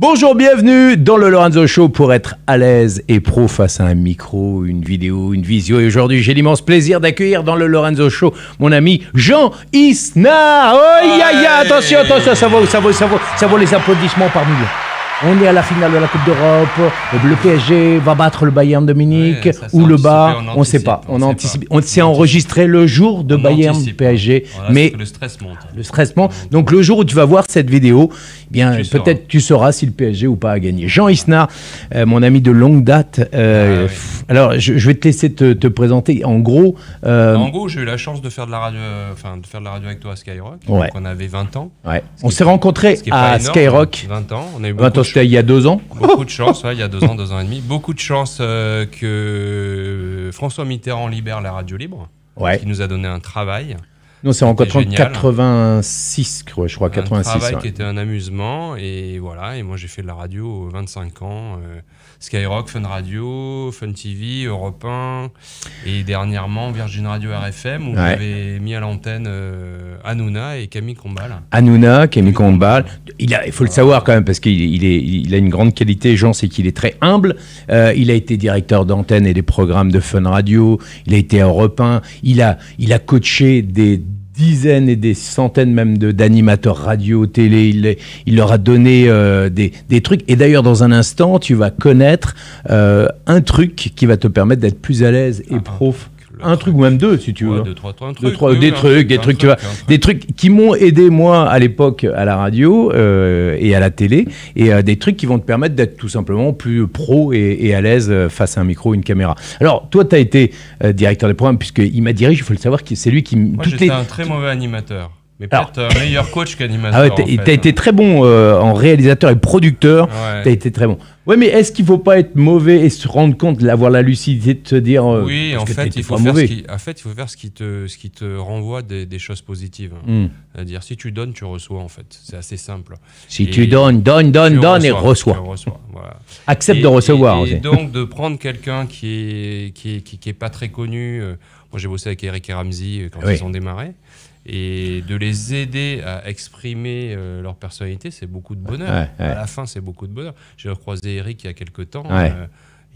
Bonjour, bienvenue dans le Lorenzo Show pour être à l'aise et pro face à un micro, une vidéo, une visio. Et aujourd'hui, j'ai l'immense plaisir d'accueillir dans le Lorenzo Show mon ami Jean Isna. Oh, ya, ya, attention, attention, ça vaut, ça vaut, ça vaut, ça vaut les applaudissements parmi nous on est à la finale de la Coupe d'Europe, le PSG va battre le Bayern de Munich ou le bas, on ne sait pas. On, s'est enregistré le jour de Bayern PSG, mais le stress monte. Le stress Donc le jour où tu vas voir cette vidéo, eh bien peut-être tu sauras si le PSG ou pas a gagné. Jean Isna euh, mon ami de longue date. Euh, ah alors je, vais te laisser te, présenter. En gros, euh, en gros, j'ai eu la chance de faire de la radio, la avec toi à Skyrock. on avait 20 ans. On s'est rencontrés à Skyrock. 20 ans. On a eu il y a deux ans Beaucoup de chance, il y a deux ans, deux ans et demi. Beaucoup de chance euh, que François Mitterrand libère la radio libre, qui nous a donné un travail. Non, c'est en 86, je crois, 86. Un travail qui était un amusement, et voilà, et moi j'ai fait de la radio 25 ans, euh, Skyrock, Fun Radio, Fun TV, Europe 1, et dernièrement Virgin Radio RFM, où j'avais mis à l'antenne euh, Anuna et Camille Combal. Hanouna, Camille Combal, il, il faut le savoir quand même, parce qu'il il a une grande qualité, Jean, c'est qu'il est très humble, euh, il a été directeur d'antenne et des programmes de Fun Radio, il a été à Europe 1, il a, il a coaché des dizaines et des centaines même d'animateurs radio, télé. Il, il, leur a donné euh, des, trucs. Et d'ailleurs, dans un instant, tu vas connaître euh, un truc qui va te permettre d'être plus à l'aise et ah. prof un truc, ou même deux, si tu veux. des trucs, des trucs, tu vois, des trucs qui m'ont aidé moi à l'époque à la radio euh, et à la télé, et euh, des trucs qui vont te permettre d'être tout simplement plus pro et, à l'aise euh, face à un micro, une caméra. Alors, toi, tu as été directeur des programmes, puisqu'il m'a dirigé, il faut le savoir, c'est lui qui. Moi, j'étais un très mauvais animateur. Mais peut-être un euh, meilleur coach qu'animateur. Ah ouais, hein. été très bon euh, en réalisateur et producteur. tu T'as été très bon. Ouais, mais est-ce qu'il ne faut pas être mauvais et se rendre compte, avoir la lucidité de se dire. Euh, oui, en fait, il faut faire mauvais. ce qui, en fait, il faut faire ce qui te, ce qui te renvoie des, choses positives. Hmm. C'est-à-dire, si tu donnes, tu reçois, en fait. C'est assez simple. Si tu donnes, donne, donne, donne et reçois. Accepte de recevoir. Et, donc, de prendre quelqu'un qui n'est qui pas très connu. moi, j'ai bossé avec Eric et Ramsey quand ils ont démarré et de les aider à exprimer euh, leur personnalité, c'est beaucoup de bonheur. À la fin, c'est beaucoup de bonheur. J'ai recroisé Eric il y a quelques temps. Euh,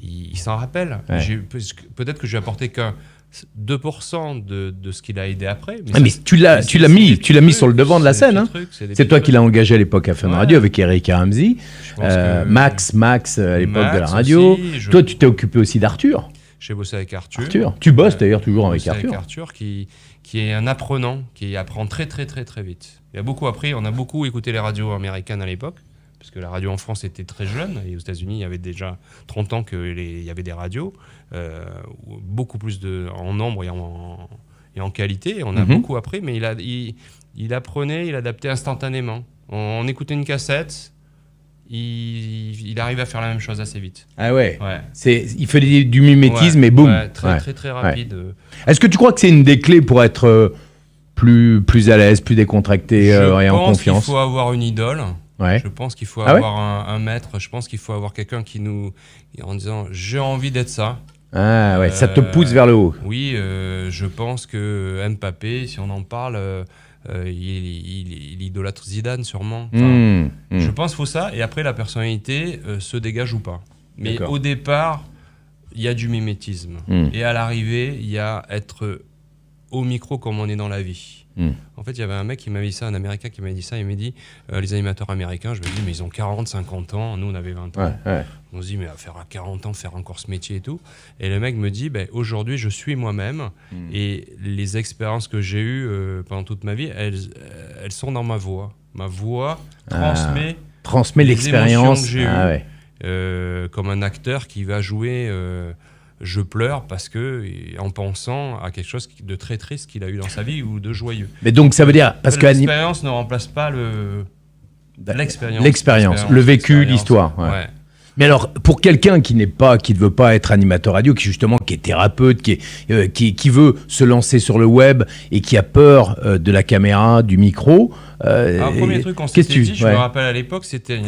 il, s'en rappelle. Peut-être que je n'ai apporté qu'un 2% de, de, ce qu'il a aidé après. Mais, tu l'as, tu l'as mis, tu l'as mis sur le devant de la scène. Hein. C'est toi qui l'as engagé à l'époque à Femme Radio avec Eric Ramsey. Euh, Max, Max à l'époque de la radio. Toi, tu t'es occupé aussi d'Arthur. J'ai bossé avec Arthur. Arthur. Tu bosses d'ailleurs toujours avec Arthur. Avec Arthur qui qui est un apprenant, qui apprend très très très très vite. Il a beaucoup appris, on a beaucoup écouté les radios américaines à l'époque, parce que la radio en France était très jeune, et aux États-Unis, il y avait déjà 30 ans qu'il y avait des radios, euh, beaucoup plus de, en nombre et en, qualité. On a mhm. beaucoup appris, mais il, a, apprenait, il adaptait instantanément. on écoutait une cassette, il, arrive à faire la même chose assez vite. Ah ouais, ouais. C'est, Il fait du, mimétisme et boum. très, très, très rapide. Euh. Est-ce que tu crois que c'est une des clés pour être euh, plus, plus à l'aise, plus décontracté euh, et en confiance Je pense qu'il faut ah avoir une idole. Je pense qu'il faut avoir un, maître. Je pense qu'il faut avoir quelqu'un qui nous. en disant j'ai envie d'être ça. Ah ouais, ça te pousse vers le haut. Oui, je pense que Mbappé, si on en parle euh, il, il, idolâtre Zidane sûrement. Hmm, hmm. Je pense qu'il faut ça, et après la personnalité euh, se dégage ou pas. Mais au départ, il y a du mimétisme. Hmm. Et à l'arrivée, il y a être au micro comme on est dans la vie. Hmm. En fait, il y avait un mec qui m'avait dit ça, un Américain qui m'avait dit ça, il m'a dit, euh, les animateurs américains, je me dis, mais ils ont 40, 50 ans, nous on avait 20 ans. On se dit, mais à faire à 40 ans, faire encore ce métier et tout. Et le mec me dit, ben, aujourd'hui je suis moi-même hmm. et les expériences que j'ai eues euh, pendant toute ma vie, euh, elles, sont dans ma voix. Ma voix ah. transmet, transmet l'expérience que j'ai ah, comme un acteur qui va jouer je pleure parce que en pensant à quelque chose de très triste qu'il a eu dans sa vie ou de joyeux. Mais donc ça veut dire parce que l'expérience ne remplace pas le l'expérience, l'expérience, le vécu, l'histoire. Mais alors, pour quelqu'un qui n'est pas, qui ne veut pas être animateur radio, qui justement, qui est thérapeute, qui, euh, qui, veut se lancer sur le web et qui a peur euh, de la caméra, du micro, euh, premier truc qu'on s'était dit, tu... je me rappelle à l'époque, c'était,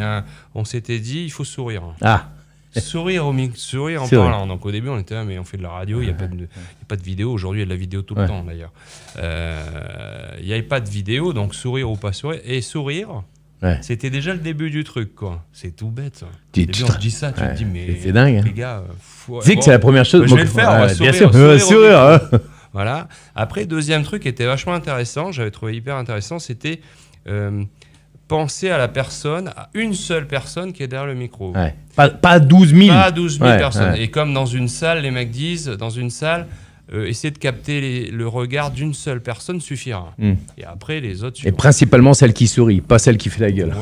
on s'était dit, il faut sourire. Ah sourire au mix, sourire en parlant. Donc au début, on était là, mais on fait de la radio, il n'y a, pas de, vidéo. Aujourd'hui, il y a de la vidéo tout le temps d'ailleurs. Euh, il n'y avait pas de vidéo, donc sourire ou pas sourire. Et sourire, c'était déjà le début du truc, quoi. C'est tout bête. Ça. Tu, dit ça, tu te dis, mais. C'est dingue. Hein. Les gars, euh, que c'est la première chose. Bah, je vais le faire, sourire, bien sûr, sourire, hein. Voilà. Après, deuxième truc qui était vachement intéressant, j'avais trouvé hyper intéressant, c'était. Euh, penser à la personne, à une seule personne qui est derrière le micro. Pas, pas 12 000. Pas 12 000 personnes. Et comme dans une salle, les mecs disent, dans une salle, euh, essayer de capter le regard d'une seule personne suffira. Hmm. Et après, les autres. Et principalement celle qui sourit, pas celle qui fait la gueule.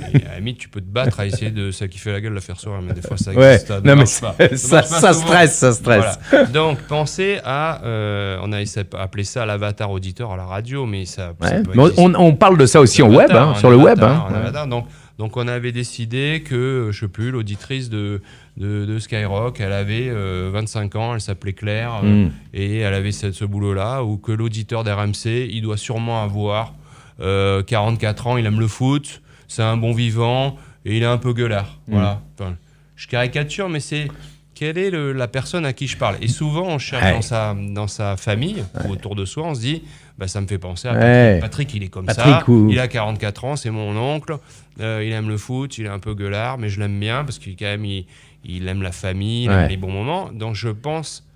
Ouais. tu peux te battre à essayer de celle qui fait la gueule la faire sourire, mais des fois, ça ça, stresse, ça stresse. Donc, pensez à. Euh, on a appelé ça l'avatar auditeur à la radio, mais ça. on, parle de ça aussi en web, hein, sur le web. Hein. Donc, donc on avait décidé que, je sais plus, l'auditrice de, Skyrock, elle avait 25 euh, ans, elle s'appelait Claire, euh, hmm. et elle avait ce, boulot-là, ou que l'auditeur d'RMC, il doit sûrement avoir 44 euh, ans, il aime le foot, c'est un bon vivant, et il est un peu gueulard. Hmm. Voilà. je caricature, mais c'est quelle est la personne à qui je parle. Et souvent, on cherche dans, sa, famille, autour de soi, on se dit bah, ça me fait penser à Patrick. il est comme ça. Il a 44 ans, c'est mon oncle. Euh, il aime le foot, il est un peu gueulard, mais je l'aime bien parce qu'il quand même il, aime la famille, les bons moments. Donc je pense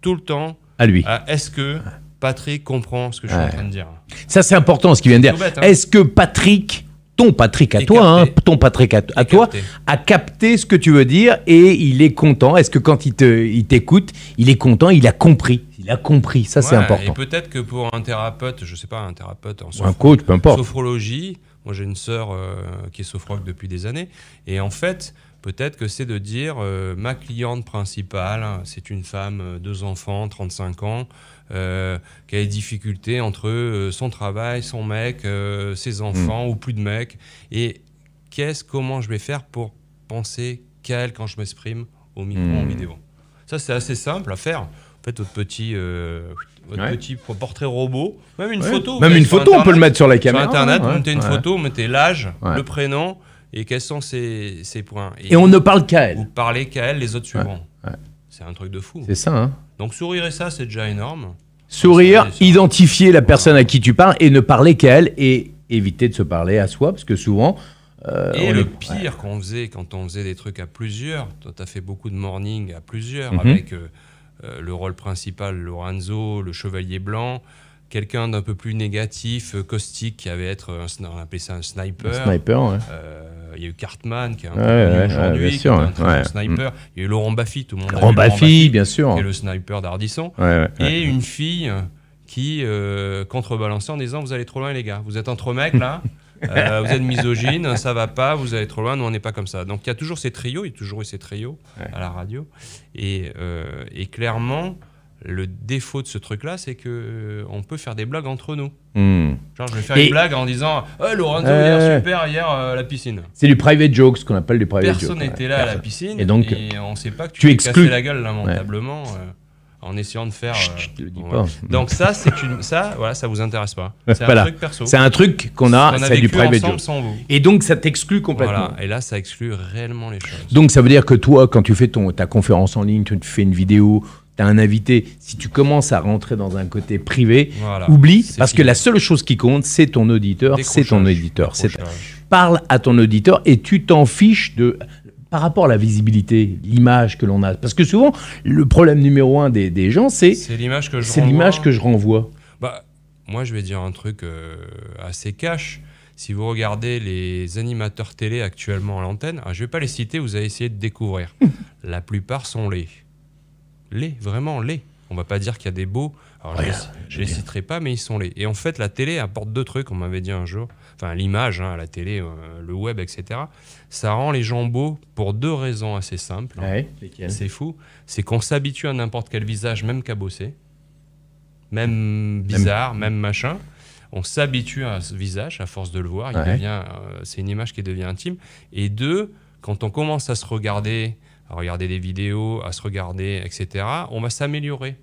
tout le temps à lui. Est-ce que Patrick comprend ce que je suis en train de dire Ça c'est important ce qu'il vient de dire. Hein. Est-ce que Patrick ton Patrick à toi, hein, ton Patrick à, toi, a capté ce que tu veux dire et il est content. Est-ce que quand il t'écoute, il est content, il a compris a compris, ça c'est important. Et peut-être que pour un thérapeute, je sais pas, un thérapeute en un coach, peu importe. sophrologie, moi j'ai une sœur euh, qui est sophrologue depuis des années, et en fait, peut-être que c'est de dire euh, ma cliente principale, hein, c'est une femme, euh, deux enfants, 35 ans, qui a des difficultés entre son travail, son mec, ses hmm. enfants ou plus de mecs, et qu'est-ce, comment je vais faire pour penser qu'elle quand je m'exprime au micro en hmm. vidéo. Ça c'est assez simple à faire votre petit, euh, portrait robot, même une photo. Même une photo, on peut le mettre sur la caméra. Sur Internet, mettez une photo, mettez l'âge, le prénom et quels sont ces, points. Et, on ne parle qu'à elle. Vous parlez qu'à elle les autres suivants. C'est un truc de fou. C'est ça. Hein. Donc sourire et ça, c'est déjà énorme. Sourire, identifier la personne à qui tu parles et ne parler qu'à elle et éviter de se parler à soi parce que souvent. Euh, et le pire qu'on faisait quand on faisait des trucs à plusieurs, toi tu as fait beaucoup de morning à plusieurs mhm. avec euh, euh, le rôle principal Lorenzo, le chevalier blanc, quelqu'un d'un peu plus négatif, euh, caustique, qui avait être, un, ça un sniper. Euh, il y a eu Cartman qui est un peu aujourd'hui, sniper. Mm. Il y a eu Laurent Baffy, tout le monde. Laurent Baffy, bien sûr. Qui est le sniper d'Ardisson. et une fille qui contrebalançant, en disant vous allez trop loin les gars, vous êtes entre mecs là, euh, vous êtes misogyne, ça va pas, vous allez trop loin, nous on n'est pas comme ça. Donc il y a toujours ces trios, il y a toujours eu ces trios à la radio. Euh, et, clairement, le défaut de ce truc-là, c'est que euh, on peut faire des blagues entre nous. Hmm. Genre, je vais faire une blague en disant oh, Lorenzo, hier, super, hier, à la piscine. C'est du private joke, ce qu'on appelle du private joke. Personne n'était là à la piscine. Et donc, et on sait pas que tu, tu cassé la gueule, lamentablement en essayant de faire. Euh, donc ça, c'est une, ça, voilà, ça vous intéresse pas. C'est un truc perso. C'est un truc qu'on a, c'est du private Et donc ça t'exclut complètement. Et là, ça exclut réellement les choses. Donc ça veut dire que toi, quand tu fais ton ta conférence en ligne, tu fais une vidéo. tu as Un invité, si tu commences à rentrer dans un côté privé, oublie, parce que la seule chose qui compte, c'est ton auditeur, c'est ton auditeur. Parle à ton auditeur et tu t'en fiches de par rapport à la visibilité, l'image que l'on a. Parce que souvent, le problème numéro un des, gens, c'est. C'est l'image que je C'est l'image que je renvoie. Bah, moi, je vais dire un truc euh, assez cash. Si vous regardez les animateurs télé actuellement à l'antenne, ah, je ne vais pas les citer, vous allez essayer de découvrir. la plupart sont les. Les, vraiment les. On va pas dire qu'il y a des beaux. je ne les, citerai pas, mais ils sont les. Et en fait, la télé apporte deux trucs, on m'avait dit un jour. Enfin, l'image, à hein, la télé, euh, le web, etc. Ça rend les gens beaux pour deux raisons assez simples. Hein. C'est fou. C'est qu'on s'habitue à n'importe quel visage, même cabossé, même bizarre, même, machin on s'habitue à ce visage à force de le voir. Euh, c'est une image qui devient intime. Et deux, quand on commence à se regarder, à regarder des vidéos, à se regarder, etc., on va s'améliorer.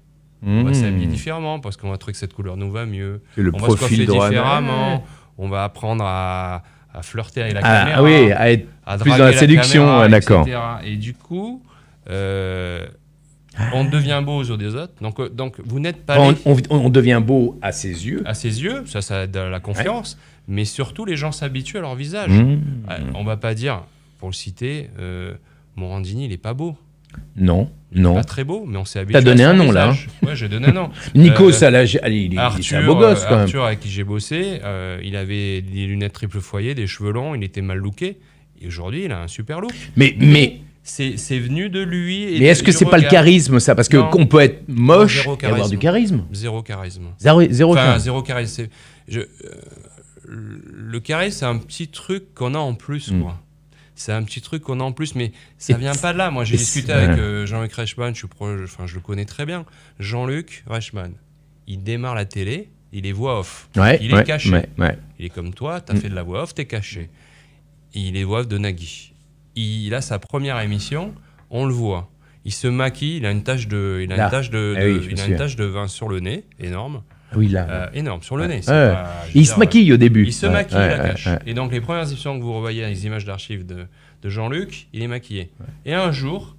Mmh. On va s'habiller différemment parce qu'on va trouver que cette couleur nous va mieux. le on va se coiffer différemment. On va apprendre à, flirter avec la ah, caméra. Oui, à être plus dans la, séduction, d'accord. Et du coup, euh, on devient beau aux yeux des autres. Donc, euh, donc vous n'êtes pas. On, devient beau à ses yeux. À ses yeux, ça, ça aide à la confiance. Mais surtout, les gens s'habituent à leur visage. On mmh. euh, On va pas dire, pour le citer. Morandini, il est pas beau. Non, il non. Pas très beau, mais on s'est habitué. T'as donné un nom là. Ouais, j'ai donné un nom. Nico euh, Salagé, il est, un beau gosse quand euh, même. Arthur avec qui j'ai bossé, euh, il avait des lunettes triple foyer, des cheveux longs, il était mal looké. Et aujourd'hui, il a un super look. Mais, mais, c'est venu de lui. mais est-ce que c'est pas le charisme ça Parce que qu'on peut être moche et avoir du charisme. Zéro charisme. Zéro, zéro enfin, Zéro charisme. le charisme, c'est un petit truc qu'on a en plus, moi. Mm. C'est un petit truc qu'on a en plus, mais ça vient pas de là. Moi, j'ai discuté avec euh, Jean-Luc Reichmann, je, le connais très bien. Jean-Luc Reichmann, il démarre la télé, il est voix off. il est caché. il est comme toi, tu as mm. fait de la voix off, tu es caché. Il est voix off de Nagui. Il a sa première émission, on le voit. Il se maquille, il a une tache de, de, il a une eh tache de vin sur le nez, énorme oui, là, euh, énorme sur le nez. il se maquille au début. Il se maquille la cache. Et donc les premières émissions que vous revoyez les images d'archives de, Jean-Luc, il est maquillé. Et un jour,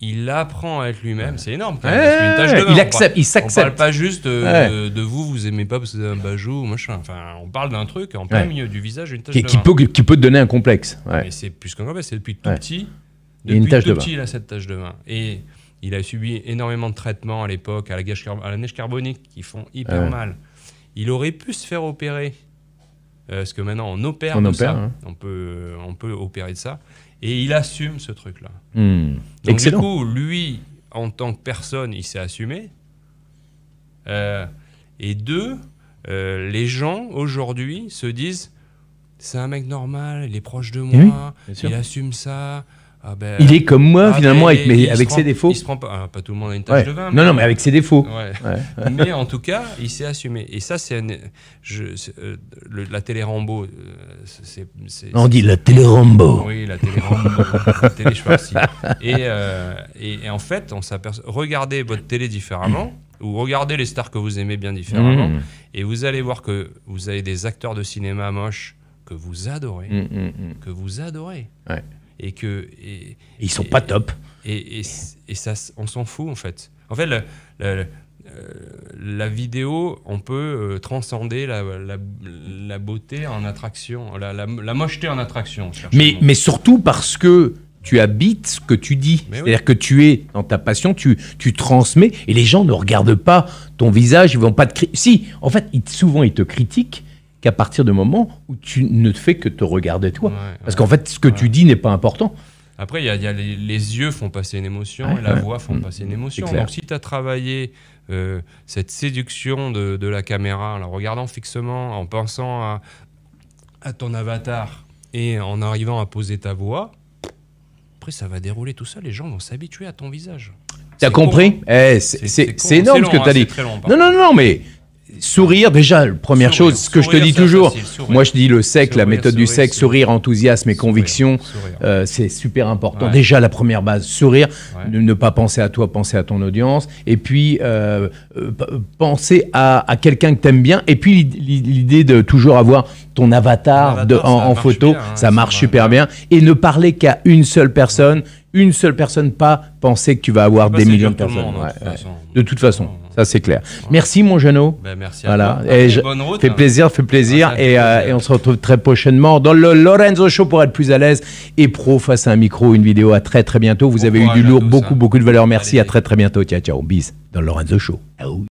il apprend à être lui-même. C'est énorme. une de il accepte, s'accepte. On parle pas juste euh, de, vous, vous aimez pas parce que un bajou machin. Enfin, on parle d'un truc en plein milieu du visage, une tâche qui, de qui peut, qui peut te donner un complexe. Mais c'est plus qu'un complexe, c'est depuis tout petit. Depuis une tâche tout de petit, il a cette tâche de main. Et il a subi énormément de traitements à l'époque, à, la neige carbonique, qui font hyper ah mal. Il aurait pu se faire opérer, euh, parce que maintenant on opère on de ça. Hein. On, peut, euh, on peut opérer de ça. Et il assume ce truc-là. Hmm. Donc du coup, lui, en tant que personne, il s'est assumé. Euh, et deux, les gens aujourd'hui se disent c'est un mec normal, il est proche de eh moi, il assume ça, ah ben, il est comme moi, ah finalement, ben, avec, avec ses défauts. Il se prend pas, hein, pas tout le monde a une tâche de vin. Non, mais, non, mais avec ses défauts. mais en tout cas, il s'est assumé. Et ça, c'est euh, la télé Rambo. Euh, on dit la télé Rambo. Oui, la télé Rambo. la et, euh, et, et, en fait, on s'aperçoit. Regardez votre télé différemment. Ou regardez les stars que vous aimez bien différemment, mm-hmm. et vous allez voir que vous avez des acteurs de cinéma moches que vous adorez, mm-hmm. que vous adorez et que et, ils sont pas top. Et, ça, on s'en fout en fait. En fait, euh, la vidéo, on peut euh, transcender la, beauté en attraction, la, mocheté en attraction. Mais, mais surtout parce que tu habites ce que tu dis. C'est-à-dire que tu es dans ta passion, tu, tu transmets, et les gens ne regardent pas ton visage, ils vont pas te Si, en fait, ils, souvent ils te critiquent qu'à partir du moment où tu ne fais que te regarder toi. Parce qu'en fait, ce que tu dis n'est pas important. Après, il y a, les, yeux font passer une émotion et la voix font mm. passer une émotion. Donc, si tu as travaillé euh, cette séduction de, la caméra en la regardant fixement, en pensant à, ton avatar et en arrivant à poser ta voix, après, ça va dérouler tout ça. Les gens vont s'habituer à ton visage. T'as compris C'est énorme ce que tu as hein. dit. non, non, non, mais sourire, déjà, première chose, ce que je te dis toujours, moi je dis le sec, la méthode du sec, sourire, enthousiasme et conviction, euh, c'est super important. Déjà, la première base, sourire, ne, pas penser à toi, penser à ton audience, et puis euh, euh, penser à, quelqu'un que tu aimes bien, et puis l'idée de toujours avoir ton avatar, en, photo, hein, ça marche super bien. et ne parler qu'à une seule personne, une seule personne, pas penser que tu vas avoir des millions de personnes. Hein, de toute façon. Ça, c'est clair. Merci, mon Jeannot. Ben, merci à voilà. Et Fait plaisir, fait euh, plaisir. et, on se retrouve très prochainement dans le Lorenzo Show pour être plus à l'aise et pro face à un micro, une vidéo. À très, très bientôt. Vous avez eu du lourd, beaucoup, hein. beaucoup de valeur. Merci. À très, très bientôt. Ciao, ciao. Bis dans le Lorenzo Show.